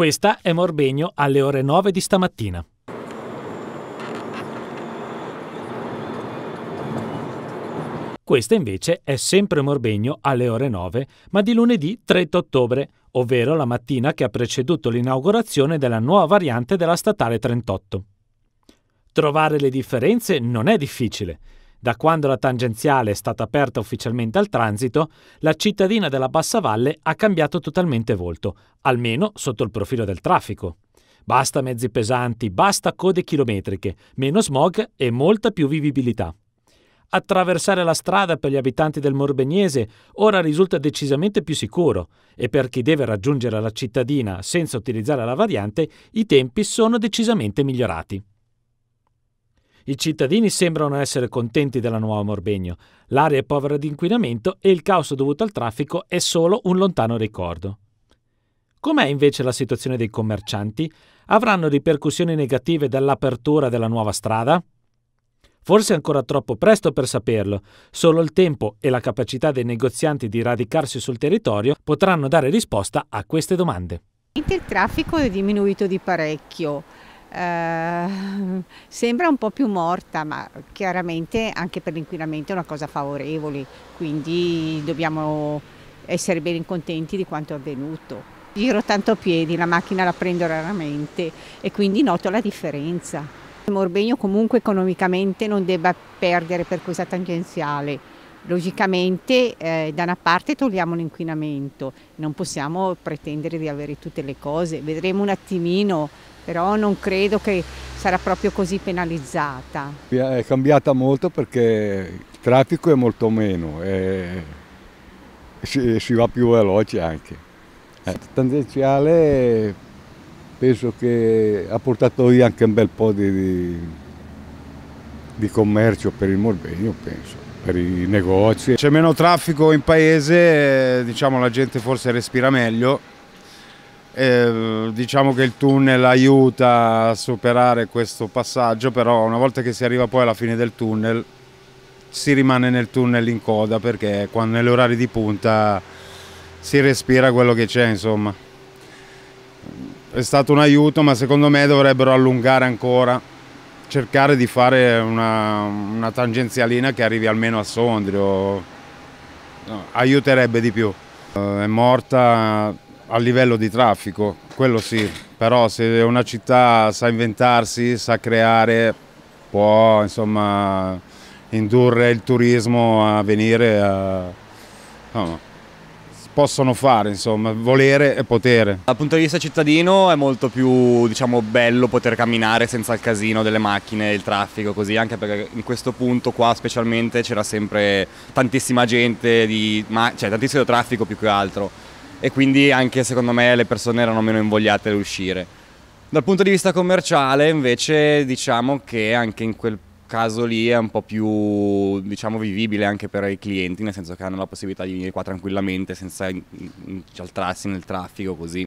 Questa è Morbegno alle ore 9 di stamattina. Questa invece è sempre Morbegno alle ore 9, ma di lunedì 30 ottobre, ovvero la mattina che ha preceduto l'inaugurazione della nuova variante della statale 38. Trovare le differenze non è difficile. Da quando la tangenziale è stata aperta ufficialmente al transito, la cittadina della Bassa Valle ha cambiato totalmente volto, almeno sotto il profilo del traffico. Basta mezzi pesanti, basta code chilometriche, meno smog e molta più vivibilità. Attraversare la strada per gli abitanti del Morbegnese ora risulta decisamente più sicuro e per chi deve raggiungere la cittadina senza utilizzare la variante i tempi sono decisamente migliorati. I cittadini sembrano essere contenti della nuova Morbegno. L'aria è povera di inquinamento e il caos dovuto al traffico è solo un lontano ricordo. Com'è invece la situazione dei commercianti? Avranno ripercussioni negative dall'apertura della nuova strada? Forse è ancora troppo presto per saperlo, solo il tempo e la capacità dei negozianti di radicarsi sul territorio potranno dare risposta a queste domande. Il traffico è diminuito di parecchio, eh, sembra un po' più morta, ma chiaramente anche per l'inquinamento è una cosa favorevole, quindi dobbiamo essere ben contenti di quanto è avvenuto. Giro tanto a piedi, la macchina la prendo raramente e quindi noto la differenza. Il Morbegno comunque economicamente non debba perdere per questa tangenziale, Logicamente eh, da una parte togliamo l'inquinamento, non possiamo pretendere di avere tutte le cose, vedremo un attimino, però non credo che sarà proprio così penalizzata. È cambiata molto perché il traffico è molto meno e si, si va più veloce anche. Eh, tangenziale penso che ha portato via anche un bel po' di, di, di commercio per il Morbegno, penso per i negozi. C'è meno traffico in paese, eh, diciamo la gente forse respira meglio, eh, diciamo che il tunnel aiuta a superare questo passaggio, però una volta che si arriva poi alla fine del tunnel si rimane nel tunnel in coda perché quando negli orari di punta si respira quello che c'è insomma. È stato un aiuto ma secondo me dovrebbero allungare ancora cercare di fare una, una tangenzialina che arrivi almeno a Sondrio, aiuterebbe di più. Eh, è morta a livello di traffico, quello sì, però se una città sa inventarsi, sa creare, può insomma indurre il turismo a venire a... No, possono fare, insomma, volere e potere. Dal punto di vista cittadino è molto più, diciamo, bello poter camminare senza il casino delle macchine, il traffico, così, anche perché in questo punto qua specialmente c'era sempre tantissima gente, di, cioè tantissimo traffico più che altro, e quindi anche secondo me le persone erano meno invogliate ad uscire. Dal punto di vista commerciale invece diciamo che anche in quel punto caso lì è un po' più diciamo vivibile anche per i clienti, nel senso che hanno la possibilità di venire qua tranquillamente senza in- nel traffico così.